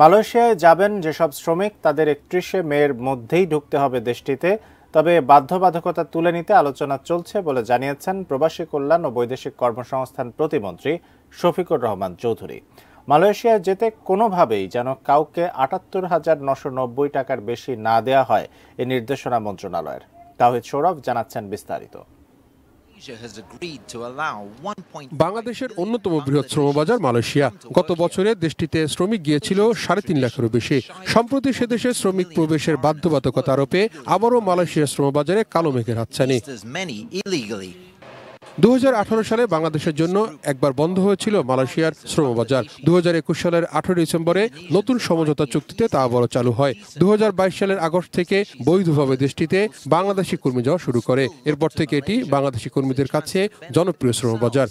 মালয়েশিয়ায় যাবেন যেসব শ্রমিক তাদের একত্রিশে মেয়ের মধ্যেই ঢুকতে হবে দেশটিতে তবে বাধ্যবাধকতা তুলে নিতে আলোচনা চলছে বলে জানিয়েছেন প্রবাসী কল্যাণ ও বৈদেশিক কর্মসংস্থান প্রতিমন্ত্রী শফিকুর রহমান চৌধুরী মালয়েশিয়ায় যেতে কোনোভাবেই যেন কাউকে আটাত্তর হাজার নশো নব্বই টাকার বেশি না দেয়া হয় এ নির্দেশনা মন্ত্রণালয়ের তাহিদ সৌরভ জানাচ্ছেন বিস্তারিত বাংলাদেশের অন্যতম বৃহৎ শ্রম বাজার মালয়েশিয়া গত বছরে দেশটিতে শ্রমিক গিয়েছিল সাড়ে তিন লাখেরও বেশি সম্প্রতি সেদেশে শ্রমিক প্রবেশের বাধ্যবাধকতা আরোপে আবারও মালয়েশিয়ার শ্রমবাজারে কালো মেঘের হাতছানি দু সালে বাংলাদেশের জন্য একবার বন্ধ হয়েছিল মালয়েশিয়ার শ্রমবাজার দু সালের আঠারো ডিসেম্বরে নতুন সমঝোতা চুক্তিতে তা আবারও চালু হয় দু সালের আগস্ট থেকে বৈধভাবে দেশটিতে বাংলাদেশি কর্মী যাওয়া শুরু করে এরপর থেকে এটি বাংলাদেশি কর্মীদের কাছে জনপ্রিয় শ্রমবাজার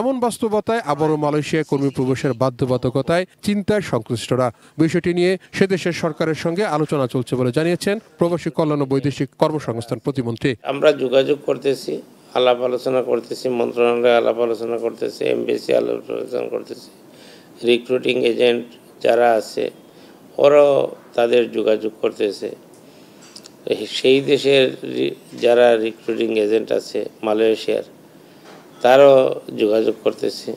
এমন বাস্তবতায় আবারও মালয়েশিয়ায় কর্মী প্রবেশের বাধ্যবাধকতায় চিন্তায় সংশ্লিষ্টরা বিষয়টি নিয়ে সে দেশের সরকারের সঙ্গে আলোচনা চলছে বলে জানিয়েছেন প্রবাসী কল্যাণ ও বৈদেশিক কর্মসংস্থান প্রতিমন্ত্রী আমরা যোগাযোগ করতেছি আলাপ আলোচনা করতেছি মন্ত্রণালয়ে আলাপ আলোচনা করতেছে এমবিসি আলাপ আলোচনা করতেছি রিক্রুটিং এজেন্ট যারা আছে ওরাও তাদের যোগাযোগ করতেছে সেই দেশের যারা রিক্রুটিং এজেন্ট আছে মালয়েশিয়ার তারও যোগাযোগ করতেছি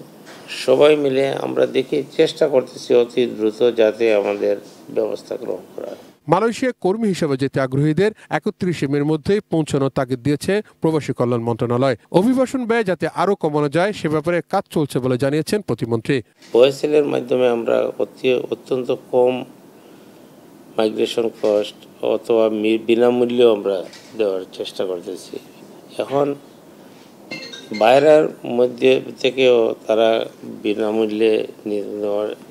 সবাই মিলে আমরা দেখি চেষ্টা করতেছি অতি দ্রুত যাতে আমাদের ব্যবস্থা গ্রহণ করা মালয়েশিয়া কর্মী হিসেবে যেতে আগ্রহীদের একত্রিশে মের মধ্যেই পৌঁছানোর তাগিদ দিয়েছে প্রবাসী কল্যাণ মন্ত্রণালয় অভিবাসন ব্যয় যাতে আরও কমানো যায় সে ব্যাপারে কাজ চলছে বলে জানিয়েছেন প্রতিমন্ত্রী ওয়েসেলের মাধ্যমে আমরা অতি অত্যন্ত কম মাইগ্রেশন কস্ট অথবা বিনামূল্যে আমরা দেওয়ার চেষ্টা করতেছি এখন বাইরের মধ্যে থেকেও তারা বিনামূল্যে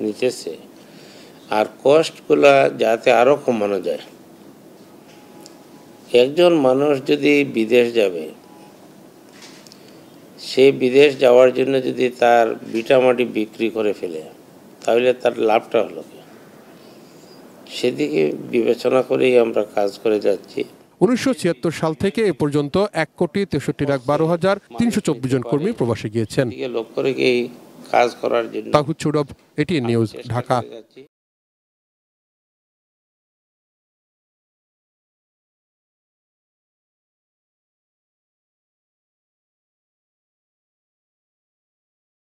নিতেছে আর কস্টগুলা যাতে আরও কমানো যায় একজন মানুষ যদি বিদেশ যাবে সে বিদেশ যাওয়ার জন্য যদি তার বিটামাটি বিক্রি করে ফেলে তাহলে তার লাভটা হলো সেদিকে বিবেচনা করেই আমরা কাজ করে যাচ্ছি উনিশশো সাল থেকে এ পর্যন্ত এক কোটি তেষট্টি লাখ বারো হাজার তিনশো চব্বিশ জন কর্মী প্রবাসে গিয়েছেন তাহুদ সৌরভ এটিএন নিউজ ঢাকা